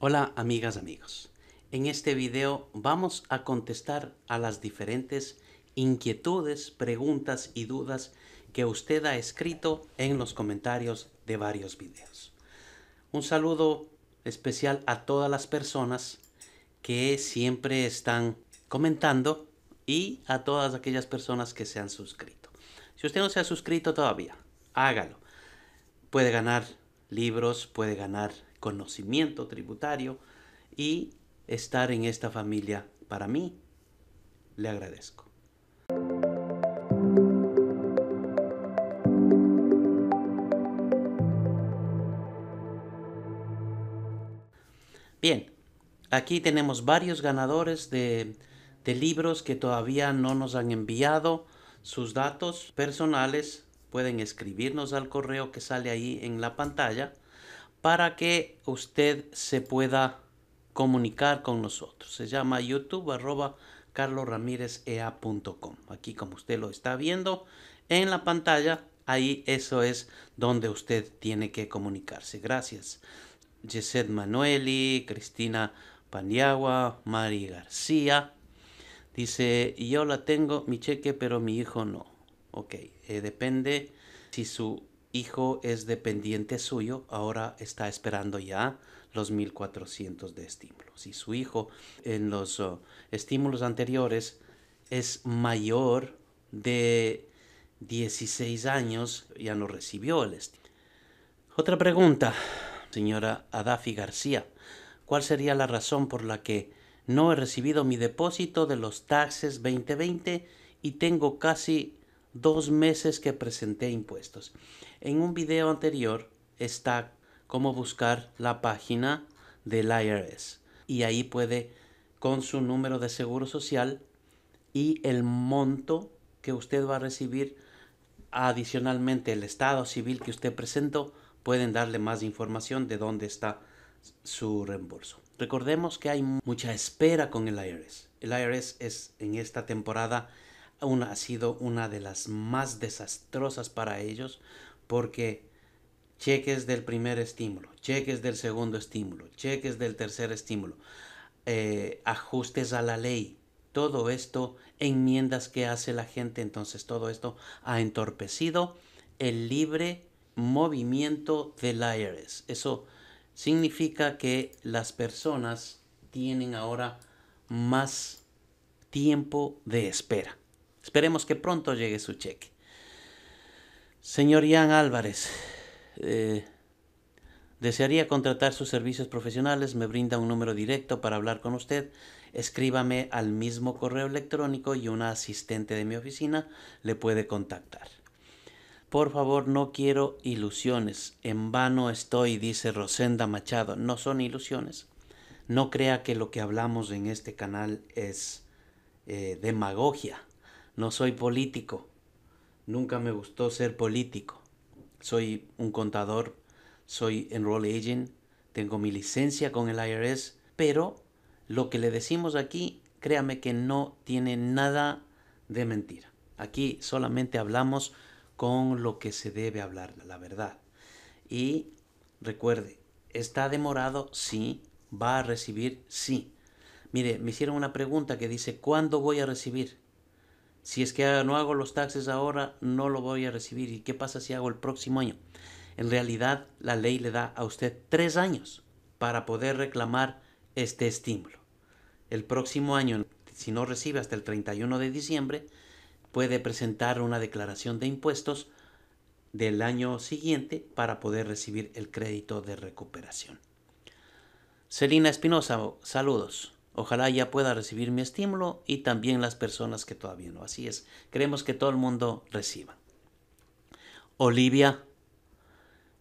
Hola amigas, amigos. En este video vamos a contestar a las diferentes inquietudes, preguntas y dudas que usted ha escrito en los comentarios de varios videos. Un saludo especial a todas las personas que siempre están comentando y a todas aquellas personas que se han suscrito. Si usted no se ha suscrito todavía, hágalo. Puede ganar libros, puede ganar conocimiento tributario y estar en esta familia para mí. Le agradezco. Bien, aquí tenemos varios ganadores de, libros que todavía no nos han enviado sus datos personales. Pueden escribirnos al correo que sale ahí en la pantalla para que usted se pueda comunicar con nosotros. Se llama youtube arroba Aquí como usted lo está viendo en la pantalla, ahí eso es donde usted tiene que comunicarse. Gracias. Yeset Manueli, Cristina Paniagua, Mari García. Dice, yo la tengo, mi cheque, pero mi hijo no. Ok, eh, depende si su hijo es dependiente suyo, ahora está esperando ya los 1.400 de estímulos. Y su hijo en los oh, estímulos anteriores es mayor de 16 años, ya no recibió el estímulo. Otra pregunta, señora Adafi García. ¿Cuál sería la razón por la que no he recibido mi depósito de los taxes 2020 y tengo casi dos meses que presenté impuestos. En un video anterior está cómo buscar la página del IRS y ahí puede con su número de seguro social y el monto que usted va a recibir adicionalmente el estado civil que usted presentó pueden darle más información de dónde está su reembolso. Recordemos que hay mucha espera con el IRS. El IRS es en esta temporada ha sido una de las más desastrosas para ellos porque cheques del primer estímulo, cheques del segundo estímulo, cheques del tercer estímulo, eh, ajustes a la ley, todo esto, enmiendas que hace la gente, entonces todo esto ha entorpecido el libre movimiento del IRS. Eso significa que las personas tienen ahora más tiempo de espera. Esperemos que pronto llegue su cheque. Señor Ian Álvarez, eh, desearía contratar sus servicios profesionales, me brinda un número directo para hablar con usted. Escríbame al mismo correo electrónico y una asistente de mi oficina le puede contactar. Por favor, no quiero ilusiones. En vano estoy, dice Rosenda Machado. No son ilusiones. No crea que lo que hablamos en este canal es eh, demagogia. No soy político. Nunca me gustó ser político. Soy un contador, soy enroll agent, tengo mi licencia con el IRS, pero lo que le decimos aquí, créame que no tiene nada de mentira. Aquí solamente hablamos con lo que se debe hablar, la verdad. Y recuerde, ¿está demorado? Sí. ¿Va a recibir? Sí. Mire, me hicieron una pregunta que dice, ¿cuándo voy a recibir? Si es que ah, no hago los taxes ahora, no lo voy a recibir. ¿Y qué pasa si hago el próximo año? En realidad, la ley le da a usted tres años para poder reclamar este estímulo. El próximo año, si no recibe hasta el 31 de diciembre, puede presentar una declaración de impuestos del año siguiente para poder recibir el crédito de recuperación. Celina Espinosa, saludos. Ojalá ya pueda recibir mi estímulo y también las personas que todavía no. Así es, creemos que todo el mundo reciba. Olivia,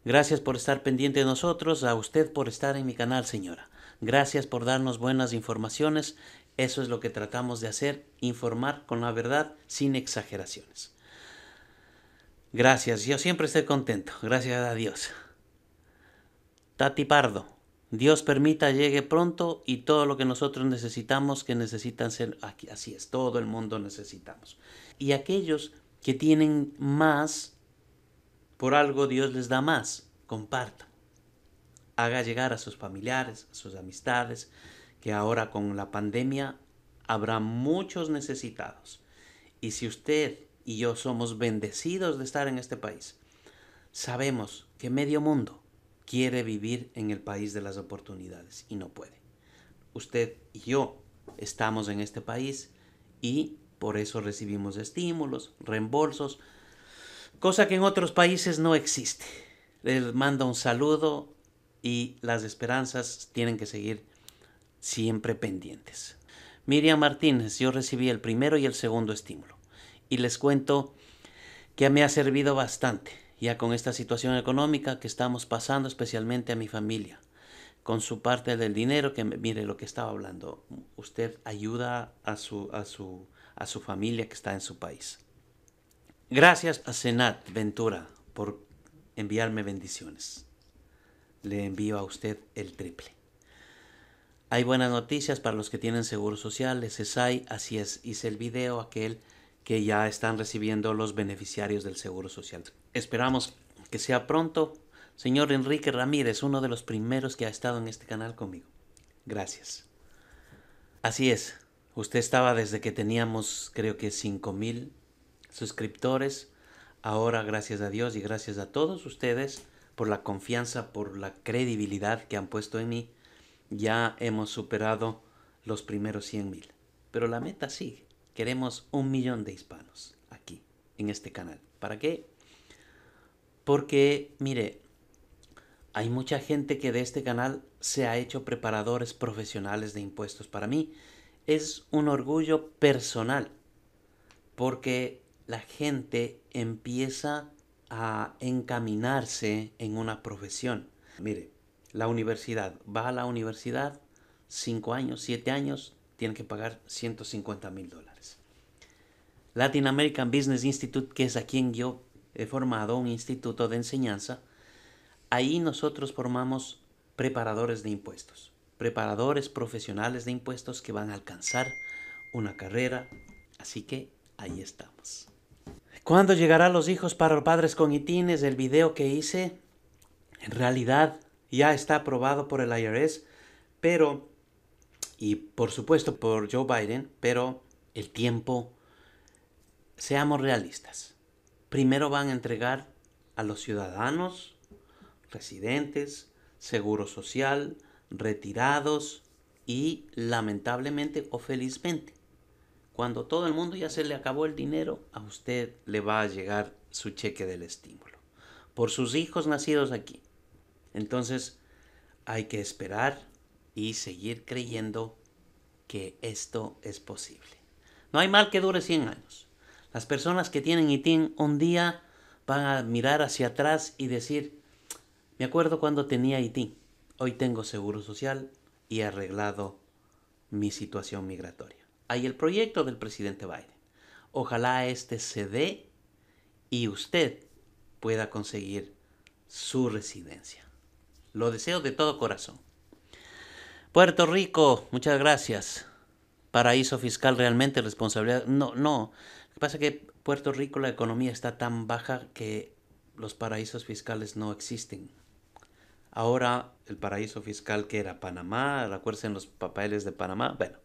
gracias por estar pendiente de nosotros, a usted por estar en mi canal, señora. Gracias por darnos buenas informaciones. Eso es lo que tratamos de hacer, informar con la verdad sin exageraciones. Gracias, yo siempre estoy contento. Gracias a Dios. Tati Pardo. Dios permita llegue pronto y todo lo que nosotros necesitamos, que necesitan ser, aquí, así es, todo el mundo necesitamos. Y aquellos que tienen más, por algo Dios les da más, comparta Haga llegar a sus familiares, a sus amistades, que ahora con la pandemia habrá muchos necesitados. Y si usted y yo somos bendecidos de estar en este país, sabemos que medio mundo quiere vivir en el país de las oportunidades y no puede. Usted y yo estamos en este país y por eso recibimos estímulos, reembolsos, cosa que en otros países no existe. Les manda un saludo y las esperanzas tienen que seguir siempre pendientes. Miriam Martínez, yo recibí el primero y el segundo estímulo y les cuento que me ha servido bastante ya con esta situación económica que estamos pasando, especialmente a mi familia, con su parte del dinero, que mire lo que estaba hablando, usted ayuda a su, a su, a su familia que está en su país. Gracias a Senat Ventura por enviarme bendiciones. Le envío a usted el triple. Hay buenas noticias para los que tienen seguro social, hay así es, hice el video aquel que ya están recibiendo los beneficiarios del Seguro Social. Esperamos que sea pronto. Señor Enrique Ramírez, uno de los primeros que ha estado en este canal conmigo. Gracias. Así es, usted estaba desde que teníamos creo que mil suscriptores. Ahora, gracias a Dios y gracias a todos ustedes por la confianza, por la credibilidad que han puesto en mí, ya hemos superado los primeros 100 mil. Pero la meta sigue. Queremos un millón de hispanos aquí, en este canal. ¿Para qué? Porque, mire, hay mucha gente que de este canal se ha hecho preparadores profesionales de impuestos. Para mí es un orgullo personal, porque la gente empieza a encaminarse en una profesión. Mire, la universidad, va a la universidad, 5 años, 7 años, tienen que pagar 150 mil dólares. Latin American Business Institute, que es a quien yo he formado, un instituto de enseñanza, ahí nosotros formamos preparadores de impuestos, preparadores profesionales de impuestos que van a alcanzar una carrera, así que ahí estamos. ¿Cuándo llegarán Los hijos para padres con itines? El video que hice en realidad ya está aprobado por el IRS, pero y por supuesto por Joe Biden, pero el tiempo, seamos realistas. Primero van a entregar a los ciudadanos, residentes, seguro social, retirados y lamentablemente o felizmente. Cuando todo el mundo ya se le acabó el dinero, a usted le va a llegar su cheque del estímulo. Por sus hijos nacidos aquí. Entonces, hay que esperar, y seguir creyendo que esto es posible. No hay mal que dure 100 años. Las personas que tienen ITIN un día van a mirar hacia atrás y decir, me acuerdo cuando tenía ITIN, hoy tengo seguro social y he arreglado mi situación migratoria. Hay el proyecto del presidente Biden. Ojalá este se dé y usted pueda conseguir su residencia. Lo deseo de todo corazón. Puerto Rico, muchas gracias. Paraíso fiscal realmente, responsabilidad. No, no. Lo que pasa es que Puerto Rico la economía está tan baja que los paraísos fiscales no existen. Ahora el paraíso fiscal que era Panamá, en los papeles de Panamá, bueno,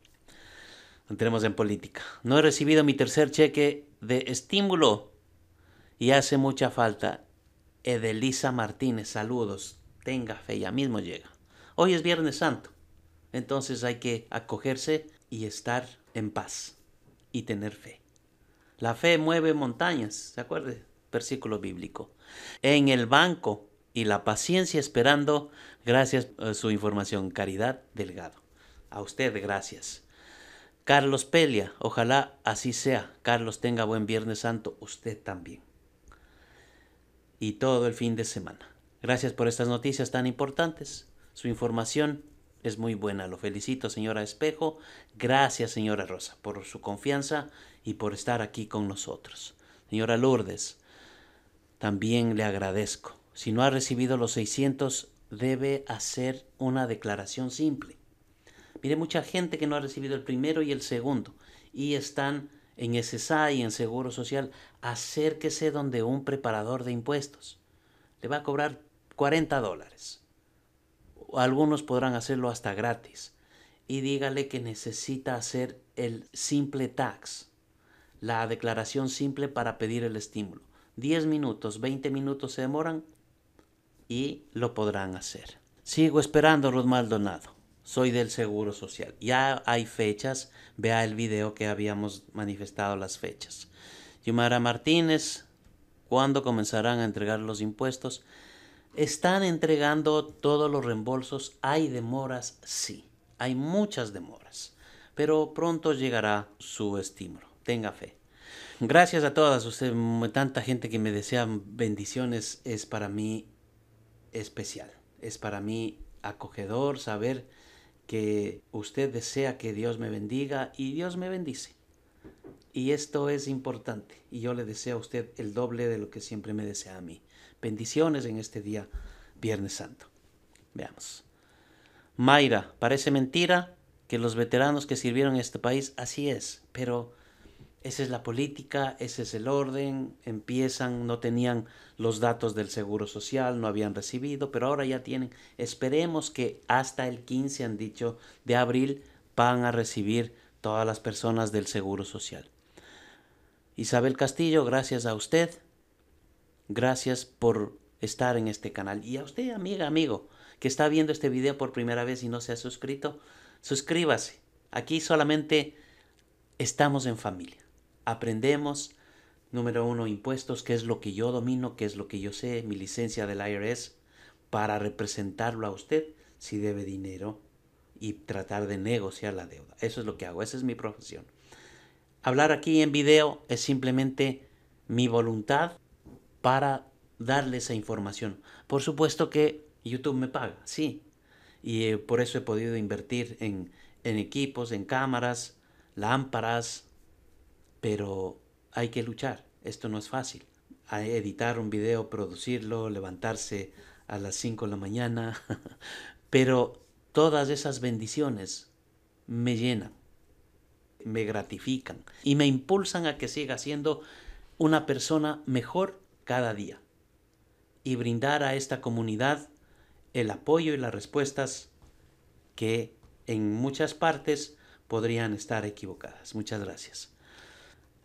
entremos en política. No he recibido mi tercer cheque de estímulo y hace mucha falta. Edelisa Martínez, saludos, tenga fe, ya mismo llega. Hoy es Viernes Santo. Entonces hay que acogerse y estar en paz y tener fe. La fe mueve montañas, ¿se acuerda? Versículo bíblico. En el banco y la paciencia esperando, gracias por eh, su información, Caridad Delgado. A usted, gracias. Carlos Pelia, ojalá así sea. Carlos tenga buen Viernes Santo, usted también. Y todo el fin de semana. Gracias por estas noticias tan importantes, su información es muy buena. Lo felicito, señora Espejo. Gracias, señora Rosa, por su confianza y por estar aquí con nosotros. Señora Lourdes, también le agradezco. Si no ha recibido los 600, debe hacer una declaración simple. Mire, mucha gente que no ha recibido el primero y el segundo y están en SSA y en Seguro Social. Acérquese donde un preparador de impuestos le va a cobrar 40 dólares algunos podrán hacerlo hasta gratis. Y dígale que necesita hacer el simple tax, la declaración simple para pedir el estímulo. 10 minutos, 20 minutos se demoran y lo podrán hacer. Sigo esperando, Ruth Maldonado. Soy del Seguro Social. Ya hay fechas. Vea el video que habíamos manifestado las fechas. Yumara Martínez, ¿cuándo comenzarán a entregar los impuestos? Están entregando todos los reembolsos. Hay demoras, sí. Hay muchas demoras. Pero pronto llegará su estímulo. Tenga fe. Gracias a todas. Usted, tanta gente que me desea bendiciones es para mí especial. Es para mí acogedor saber que usted desea que Dios me bendiga y Dios me bendice. Y esto es importante y yo le deseo a usted el doble de lo que siempre me desea a mí. Bendiciones en este día Viernes Santo. Veamos. Mayra, parece mentira que los veteranos que sirvieron en este país, así es, pero esa es la política, ese es el orden, empiezan, no tenían los datos del Seguro Social, no habían recibido, pero ahora ya tienen. Esperemos que hasta el 15, han dicho, de abril van a recibir todas las personas del Seguro Social. Isabel Castillo, gracias a usted. Gracias por estar en este canal. Y a usted, amiga, amigo, que está viendo este video por primera vez y no se ha suscrito, suscríbase. Aquí solamente estamos en familia. Aprendemos, número uno, impuestos, que es lo que yo domino, que es lo que yo sé, mi licencia del IRS, para representarlo a usted si debe dinero y tratar de negociar la deuda. Eso es lo que hago, esa es mi profesión. Hablar aquí en video es simplemente mi voluntad para darle esa información. Por supuesto que YouTube me paga, sí. Y eh, por eso he podido invertir en, equipos, en cámaras, lámparas. Pero hay que luchar. Esto no es fácil. editar un video, producirlo, levantarse a las 5 de la mañana. Pero todas esas bendiciones me llenan me gratifican y me impulsan a que siga siendo una persona mejor cada día y brindar a esta comunidad el apoyo y las respuestas que en muchas partes podrían estar equivocadas. Muchas gracias.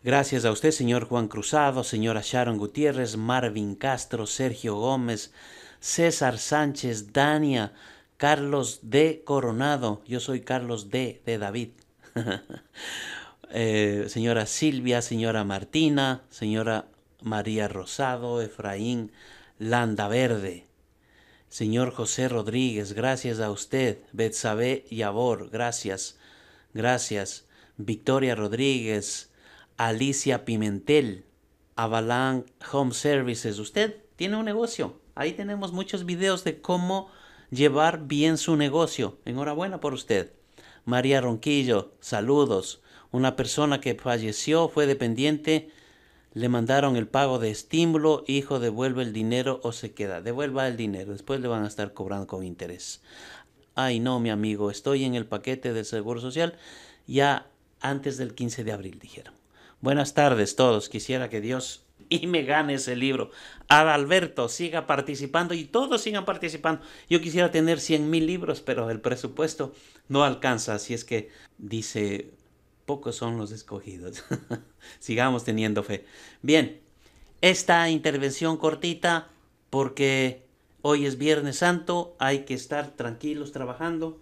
Gracias a usted, señor Juan Cruzado, señora Sharon Gutiérrez, Marvin Castro, Sergio Gómez, César Sánchez, Dania, Carlos D. Coronado, yo soy Carlos D. de David, Eh, señora Silvia, señora Martina, señora María Rosado, Efraín Landa Verde. Señor José Rodríguez, gracias a usted. y Yabor, gracias. Gracias. Victoria Rodríguez, Alicia Pimentel, Avalan Home Services. Usted tiene un negocio. Ahí tenemos muchos videos de cómo llevar bien su negocio. Enhorabuena por usted. María Ronquillo, saludos. Una persona que falleció fue dependiente. Le mandaron el pago de estímulo. Hijo, devuelve el dinero o se queda. Devuelva el dinero. Después le van a estar cobrando con interés. Ay, no, mi amigo, estoy en el paquete del Seguro Social ya antes del 15 de abril, dijeron. Buenas tardes todos. Quisiera que Dios y me gane ese libro. Adalberto siga participando y todos sigan participando. Yo quisiera tener 100 mil libros, pero el presupuesto no alcanza. Así es que dice, pocos son los escogidos. Sigamos teniendo fe. Bien, esta intervención cortita porque hoy es Viernes Santo, hay que estar tranquilos trabajando.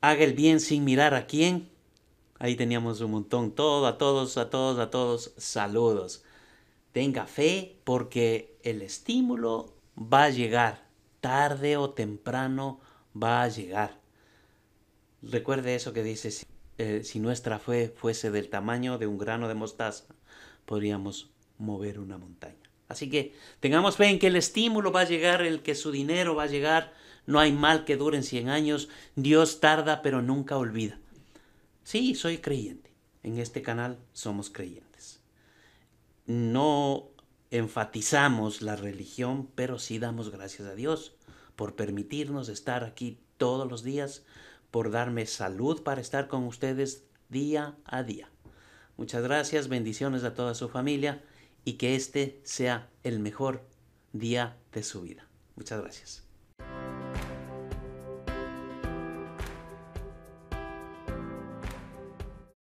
Haga el bien sin mirar a quién. Ahí teníamos un montón, todo, a todos, a todos, a todos, saludos tenga fe, porque el estímulo va a llegar, tarde o temprano va a llegar. Recuerde eso que dice, eh, si, nuestra fe fuese del tamaño de un grano de mostaza, podríamos mover una montaña. Así que tengamos fe en que el estímulo va a llegar, el que su dinero va a llegar. No hay mal que dure en 100 años. Dios tarda, pero nunca olvida. Sí, soy creyente. En este canal somos creyentes no enfatizamos la religión, pero sí damos gracias a Dios por permitirnos estar aquí todos los días, por darme salud para estar con ustedes día a día. Muchas gracias, bendiciones a toda su familia y que este sea el mejor día de su vida. Muchas gracias.